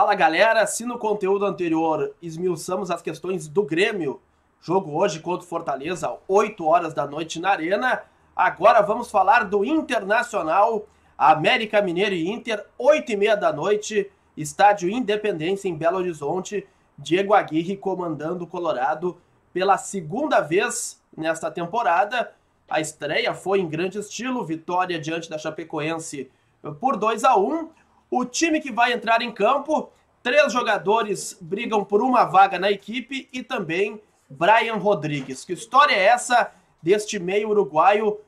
Fala galera, se no conteúdo anterior esmiuçamos as questões do Grêmio, jogo hoje contra o Fortaleza, 8 horas da noite na Arena, agora vamos falar do Internacional, América Mineiro e Inter, 8 e meia da noite, estádio Independência em Belo Horizonte, Diego Aguirre comandando o Colorado pela segunda vez nesta temporada. A estreia foi em grande estilo, vitória diante da Chapecoense por 2 a 1. O time que vai entrar em campo, três jogadores brigam por uma vaga na equipe e também Brian Rodrigues. Que história é essa deste meio uruguaio?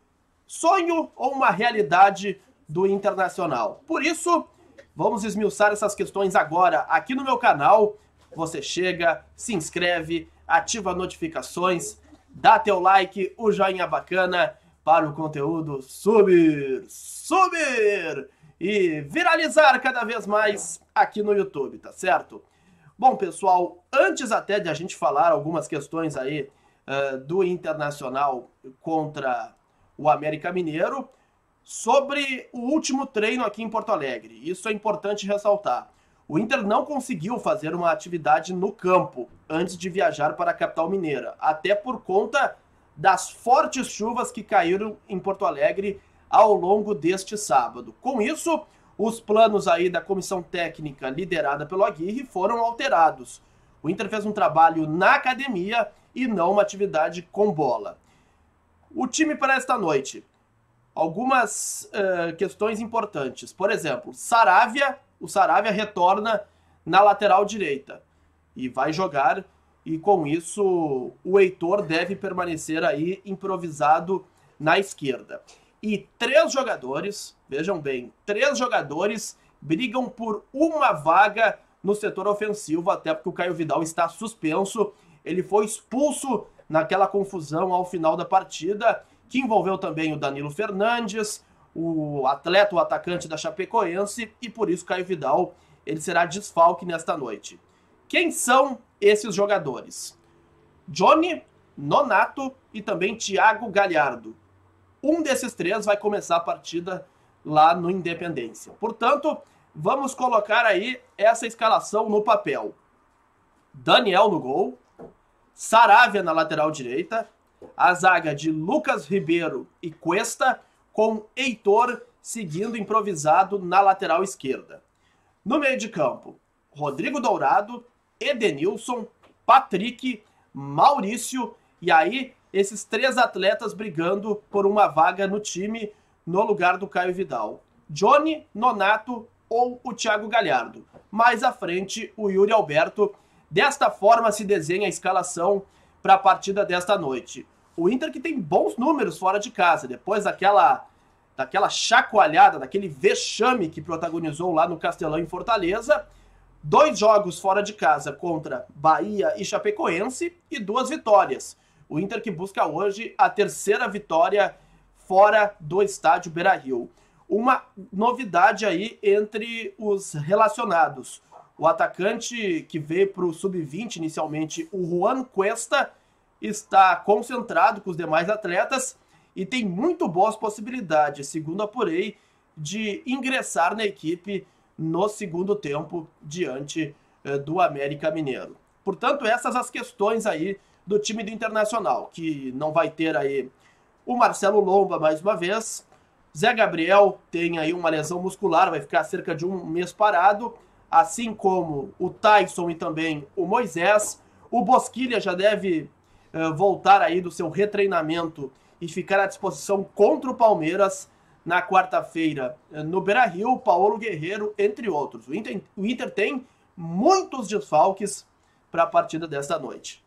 Sonho ou uma realidade do Internacional? Por isso, vamos esmiuçar essas questões agora aqui no meu canal. Você chega, se inscreve, ativa notificações, dá teu like, o joinha bacana para o conteúdo subir, subir! e viralizar cada vez mais aqui no YouTube, tá certo? Bom, pessoal, antes até de a gente falar algumas questões aí uh, do Internacional contra o América Mineiro, sobre o último treino aqui em Porto Alegre. Isso é importante ressaltar. O Inter não conseguiu fazer uma atividade no campo antes de viajar para a capital mineira, até por conta das fortes chuvas que caíram em Porto Alegre ao longo deste sábado. Com isso, os planos aí da comissão técnica liderada pelo Aguirre foram alterados. O Inter fez um trabalho na academia e não uma atividade com bola. O time para esta noite. Algumas uh, questões importantes. Por exemplo, Saravia, o Saravia retorna na lateral direita e vai jogar e com isso o Heitor deve permanecer aí improvisado na esquerda e três jogadores, vejam bem, três jogadores brigam por uma vaga no setor ofensivo, até porque o Caio Vidal está suspenso. Ele foi expulso naquela confusão ao final da partida, que envolveu também o Danilo Fernandes, o atleta, o atacante da Chapecoense, e por isso Caio Vidal ele será desfalque nesta noite. Quem são esses jogadores? Johnny, Nonato e também Thiago Galhardo. Um desses três vai começar a partida lá no Independência. Portanto, vamos colocar aí essa escalação no papel. Daniel no gol, Saravia na lateral direita, a zaga de Lucas Ribeiro e Cuesta, com Heitor seguindo improvisado na lateral esquerda. No meio de campo, Rodrigo Dourado, Edenilson, Patrick, Maurício, e aí esses três atletas brigando por uma vaga no time no lugar do Caio Vidal. Johnny, Nonato ou o Thiago Galhardo. Mais à frente, o Yuri Alberto. Desta forma se desenha a escalação para a partida desta noite. O Inter que tem bons números fora de casa, depois daquela daquela chacoalhada, daquele vexame que protagonizou lá no Castelão em Fortaleza, dois jogos fora de casa contra Bahia e Chapecoense e duas vitórias. O Inter que busca hoje a terceira vitória fora do estádio Beira-Rio. Uma novidade aí entre os relacionados. O atacante que veio para o sub-20 inicialmente, o Juan Cuesta, está concentrado com os demais atletas e tem muito boas possibilidades, segundo apurei, de ingressar na equipe no segundo tempo diante eh, do América Mineiro. Portanto, essas as questões aí do time do Internacional, que não vai ter aí o Marcelo Lomba mais uma vez. Zé Gabriel tem aí uma lesão muscular, vai ficar cerca de um mês parado, assim como o Tyson e também o Moisés. O Bosquilha já deve eh, voltar aí do seu retreinamento e ficar à disposição contra o Palmeiras na quarta-feira eh, no Beira-Rio, Paulo Guerreiro, entre outros. O Inter, o Inter tem muitos desfalques para a partida desta noite.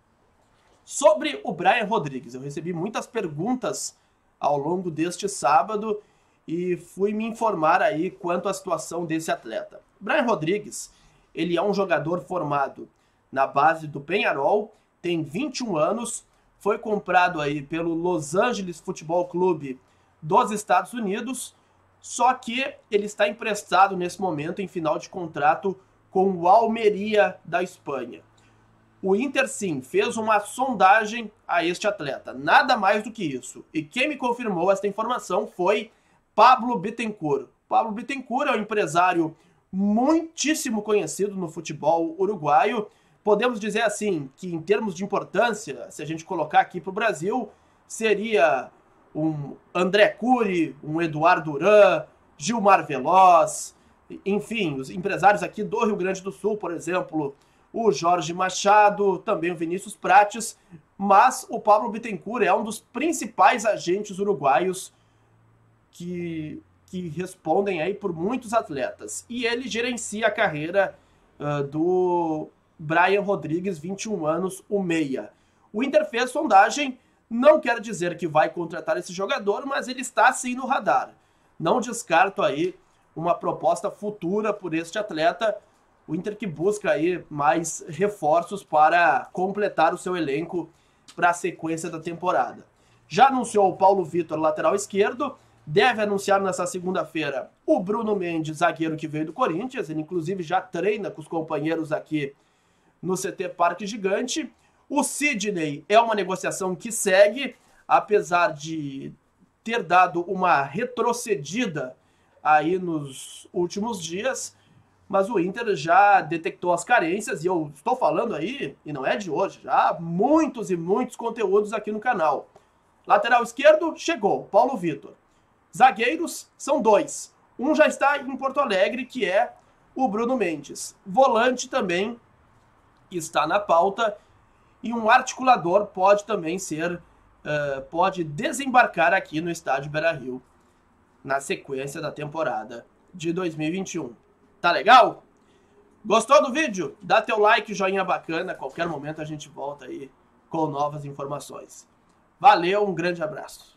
Sobre o Brian Rodrigues, eu recebi muitas perguntas ao longo deste sábado e fui me informar aí quanto à situação desse atleta. Brian Rodrigues, ele é um jogador formado na base do Penharol, tem 21 anos, foi comprado aí pelo Los Angeles Futebol Clube dos Estados Unidos, só que ele está emprestado nesse momento em final de contrato com o Almeria da Espanha. O Inter sim fez uma sondagem a este atleta, nada mais do que isso. E quem me confirmou esta informação foi Pablo Bittencourt. Pablo Bittencourt é um empresário muitíssimo conhecido no futebol uruguaio. Podemos dizer assim que, em termos de importância, se a gente colocar aqui para o Brasil, seria um André Cury, um Eduardo Duran, Gilmar Veloz, enfim, os empresários aqui do Rio Grande do Sul, por exemplo, o Jorge Machado, também o Vinícius Prates, mas o Pablo Bittencourt é um dos principais agentes uruguaios que, que respondem aí por muitos atletas. E ele gerencia a carreira uh, do Brian Rodrigues, 21 anos, o meia. O Inter fez sondagem, não quer dizer que vai contratar esse jogador, mas ele está sim no radar. Não descarto aí uma proposta futura por este atleta, o Inter que busca aí mais reforços para completar o seu elenco para a sequência da temporada. Já anunciou o Paulo Vitor, lateral esquerdo, deve anunciar nessa segunda-feira o Bruno Mendes, zagueiro que veio do Corinthians, ele inclusive já treina com os companheiros aqui no CT Parque Gigante. O Sidney é uma negociação que segue, apesar de ter dado uma retrocedida aí nos últimos dias, mas o Inter já detectou as carências, e eu estou falando aí, e não é de hoje, já há muitos e muitos conteúdos aqui no canal. Lateral esquerdo chegou, Paulo Vitor. Zagueiros são dois. Um já está em Porto Alegre, que é o Bruno Mendes. Volante também está na pauta. E um articulador pode também ser, uh, pode desembarcar aqui no estádio Beira Rio na sequência da temporada de 2021. Tá legal? Gostou do vídeo? Dá teu like, joinha bacana. Qualquer momento a gente volta aí com novas informações. Valeu, um grande abraço.